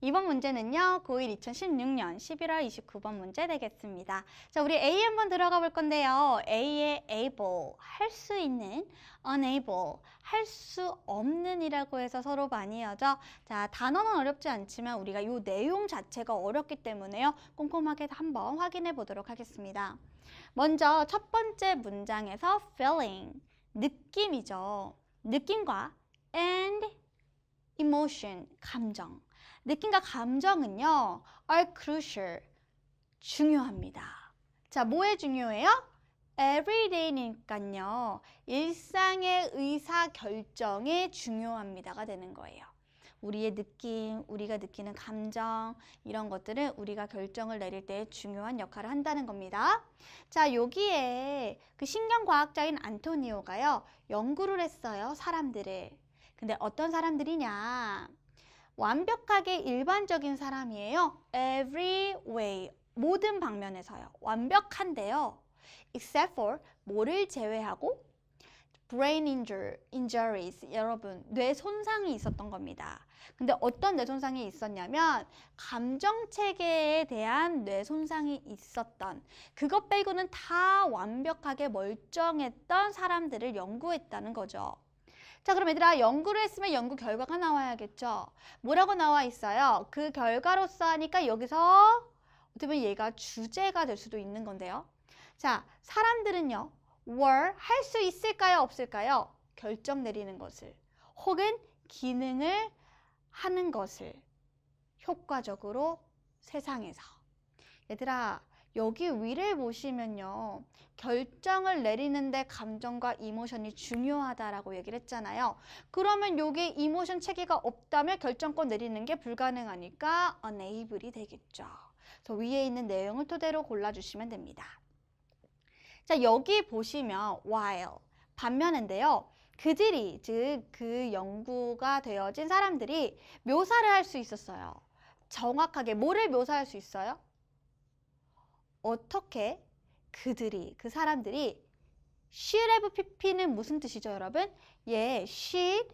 이번 문제는요. 고1 2016년 11월 29번 문제 되겠습니다. 자, 우리 A 한번 들어가 볼 건데요. A의 able, 할 수 있는, unable, 할 수 없는 이라고 해서 서로 많이 이어져 자, 단어는 어렵지 않지만 우리가 요 내용 자체가 어렵기 때문에요. 꼼꼼하게 한번 확인해 보도록 하겠습니다. 먼저 첫 번째 문장에서 feeling, 느낌이죠. 느낌과 and emotion, 감정 느낌과 감정은요, are crucial, 중요합니다. 자, 뭐에 중요해요? everyday니까요. 일상의 의사결정이 중요합니다가 되는 거예요. 우리의 느낌, 우리가 느끼는 감정 이런 것들은 우리가 결정을 내릴 때 중요한 역할을 한다는 겁니다. 자, 여기에 그 신경과학자인 안토니오가요. 연구를 했어요, 사람들을. 근데 어떤 사람들이냐? 완벽하게 일반적인 사람이에요. Every way, 모든 방면에서요. 완벽한데요. Except for, 뭐를 제외하고 brain i n j u r i e s 여러분 뇌 손상이 있었던 겁니다. 근데 어떤 뇌 손상이 있었냐면 감정 체계에 대한 뇌 손상이 있었던 그것 빼고는 다 완벽하게 멀쩡했던 사람들을 연구했다는 거죠. 자 그럼 얘들아 연구를 했으면 연구 결과가 나와야겠죠. 뭐라고 나와 있어요? 그 결과로서 하니까 여기서 어떻게 보면 얘가 주제가 될 수도 있는 건데요. 자 사람들은요. were 할 수 있을까요 없을까요? 결정 내리는 것을 혹은 기능을 하는 것을 효과적으로 세상에서 얘들아 여기 위를 보시면요. 결정을 내리는데 감정과 이모션이 중요하다라고 얘기를 했잖아요. 그러면 여기 이모션 체계가 없다면 결정권 내리는 게 불가능하니까 unable이 되겠죠. 그 위에 있는 내용을 토대로 골라주시면 됩니다. 자, 여기 보시면 while 반면인데요. 그들이 즉 그 연구가 되어진 사람들이 묘사를 할 수 있었어요. 정확하게 뭐를 묘사할 수 있어요? 어떻게 그들이 그 사람들이 should have pp는 무슨 뜻이죠 여러분? 얘 should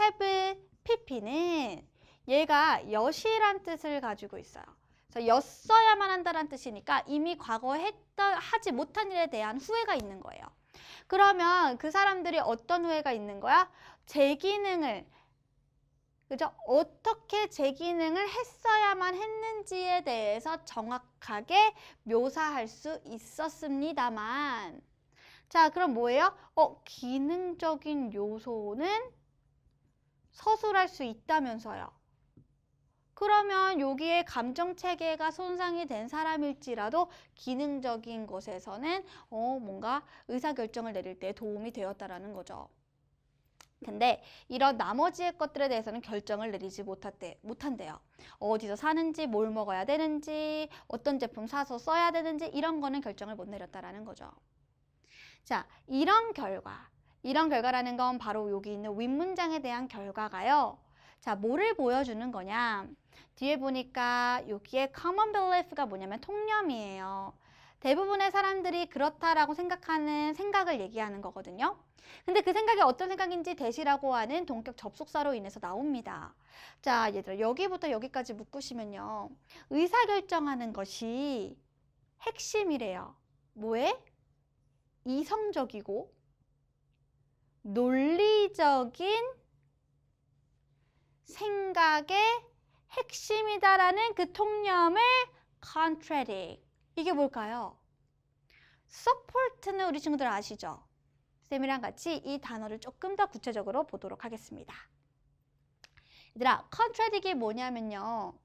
have pp는 얘가 여시란 뜻을 가지고 있어요. 그래서 였어야만 한다는 뜻이니까 이미 과거 했던 하지 못한 일에 대한 후회가 있는 거예요. 그러면 그 사람들이 어떤 후회가 있는 거야? 제 기능을 그죠? 어떻게 제 기능을 했어야만 했는지에 대해서 정확하게 묘사할 수 있었습니다만 자 그럼 뭐예요? 어 기능적인 요소는 서술할 수 있다면서요. 그러면 여기에 감정체계가 손상이 된 사람일지라도 기능적인 것에서는 어, 뭔가 의사결정을 내릴 때 도움이 되었다라는 거죠. 근데 이런 나머지의 것들에 대해서는 결정을 내리지 못한대, 못한대요. 어디서 사는지, 뭘 먹어야 되는지, 어떤 제품 사서 써야 되는지 이런 거는 결정을 못 내렸다라는 거죠. 자, 이런 결과. 이런 결과라는 건 바로 여기 있는 윗문장에 대한 결과가요. 자, 뭐를 보여주는 거냐? 뒤에 보니까 여기에 common belief가 뭐냐면 통념이에요. 대부분의 사람들이 그렇다라고 생각하는 생각을 얘기하는 거거든요. 근데 그 생각이 어떤 생각인지 대시라고 하는 동격 접속사로 인해서 나옵니다. 자, 얘들아 여기부터 여기까지 묶으시면요. 의사결정하는 것이 핵심이래요. 뭐에? 이성적이고 논리적인 생각의 핵심이다라는 그 통념을 contradict 이게 뭘까요? support는 우리 친구들 아시죠? 쌤이랑 같이 이 단어를 조금 더 구체적으로 보도록 하겠습니다. 얘들아, contradict이 뭐냐면요.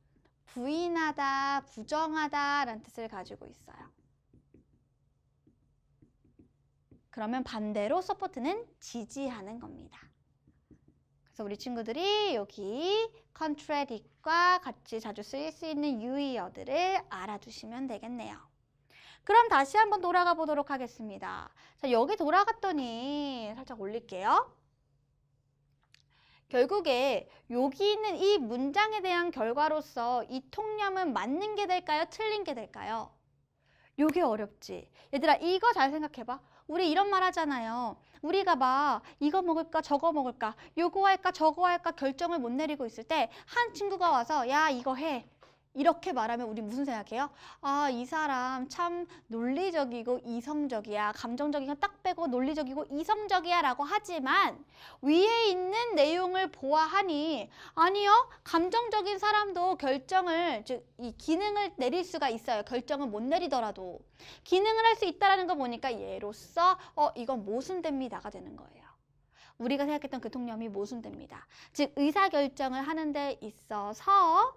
부인하다, 부정하다 라는 뜻을 가지고 있어요. 그러면 반대로 서포트는 지지하는 겁니다. 그래서 우리 친구들이 여기 contradict과 같이 자주 쓰일 수 있는 유의어들을 알아두시면 되겠네요. 그럼 다시 한번 돌아가 보도록 하겠습니다. 자, 여기 돌아갔더니 살짝 올릴게요. 결국에 여기 있는 이 문장에 대한 결과로서 이 통념은 맞는 게 될까요? 틀린 게 될까요? 요게 어렵지. 얘들아 이거 잘 생각해봐. 우리 이런 말 하잖아요. 우리가 막 이거 먹을까 저거 먹을까 요거 할까 저거 할까 결정을 못 내리고 있을 때 한 친구가 와서 야 이거 해. 이렇게 말하면 우리 무슨 생각해요? 아, 이 사람 참 논리적이고 이성적이야. 감정적인 건 딱 빼고 논리적이고 이성적이야 라고 하지만 위에 있는 내용을 보아하니 아니요. 감정적인 사람도 결정을 즉 이 기능을 내릴 수가 있어요. 결정을못 내리더라도 기능을 할 수 있다라는 거 보니까 예로써 어 이건 모순됩니다가 되는 거예요. 우리가 생각했던 교통념이 모순됩니다. 즉 의사결정을 하는 데 있어서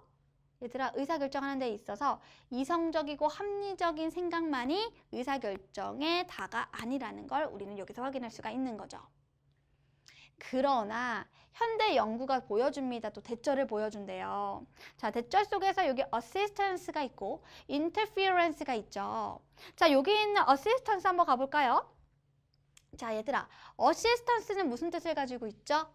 얘들아 의사결정하는 데 있어서 이성적이고 합리적인 생각만이 의사결정의 다가 아니라는 걸 우리는 여기서 확인할 수가 있는 거죠. 그러나 현대 연구가 보여줍니다. 또대처를 보여준대요. 자, 대처 속에서 여기 어시스턴스가 있고 인터피어런스가 있죠. 자, 여기 있는 어시스턴스 한번 가볼까요? 자, 얘들아 어시스턴스는 무슨 뜻을 가지고 있죠?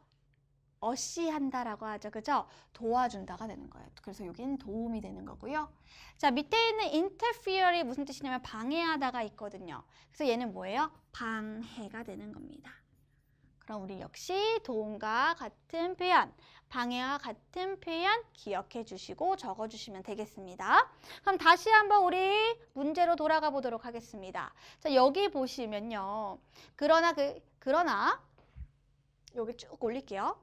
어시한다라고 하죠. 그죠? 도와준다가 되는 거예요. 그래서 여기는 도움이 되는 거고요. 자, 밑에 있는 interfere이 무슨 뜻이냐면 방해하다가 있거든요. 그래서 얘는 뭐예요? 방해가 되는 겁니다. 그럼 우리 역시 도움과 같은 표현, 방해와 같은 표현 기억해 주시고 적어 주시면 되겠습니다. 그럼 다시 한번 우리 문제로 돌아가 보도록 하겠습니다. 자, 여기 보시면요. 그러나 그 그러나 여기 쭉 올릴게요.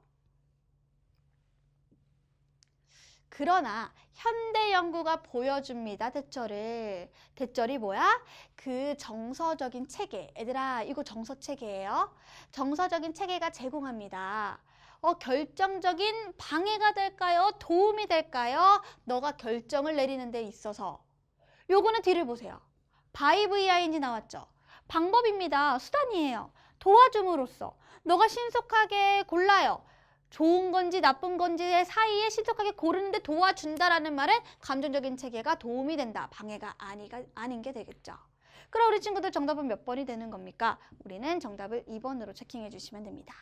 그러나 현대 연구가 보여줍니다. 대절을. 대절이 뭐야? 그 정서적인 체계. 얘들아, 이거 정서 체계예요. 정서적인 체계가 제공합니다. 어, 결정적인 방해가 될까요? 도움이 될까요? 너가 결정을 내리는 데 있어서. 요거는 뒤를 보세요. 바이 브 VI인지 나왔죠? 방법입니다. 수단이에요. 도와줌으로써 너가 신속하게 골라요. 좋은 건지 나쁜 건지의 사이에 신속하게 고르는데 도와준다라는 말은 감정적인 체계가 도움이 된다. 방해가 아니가, 아닌 게 되겠죠. 그럼 우리 친구들 정답은 몇 번이 되는 겁니까? 우리는 정답을 2번으로 체킹해 주시면 됩니다.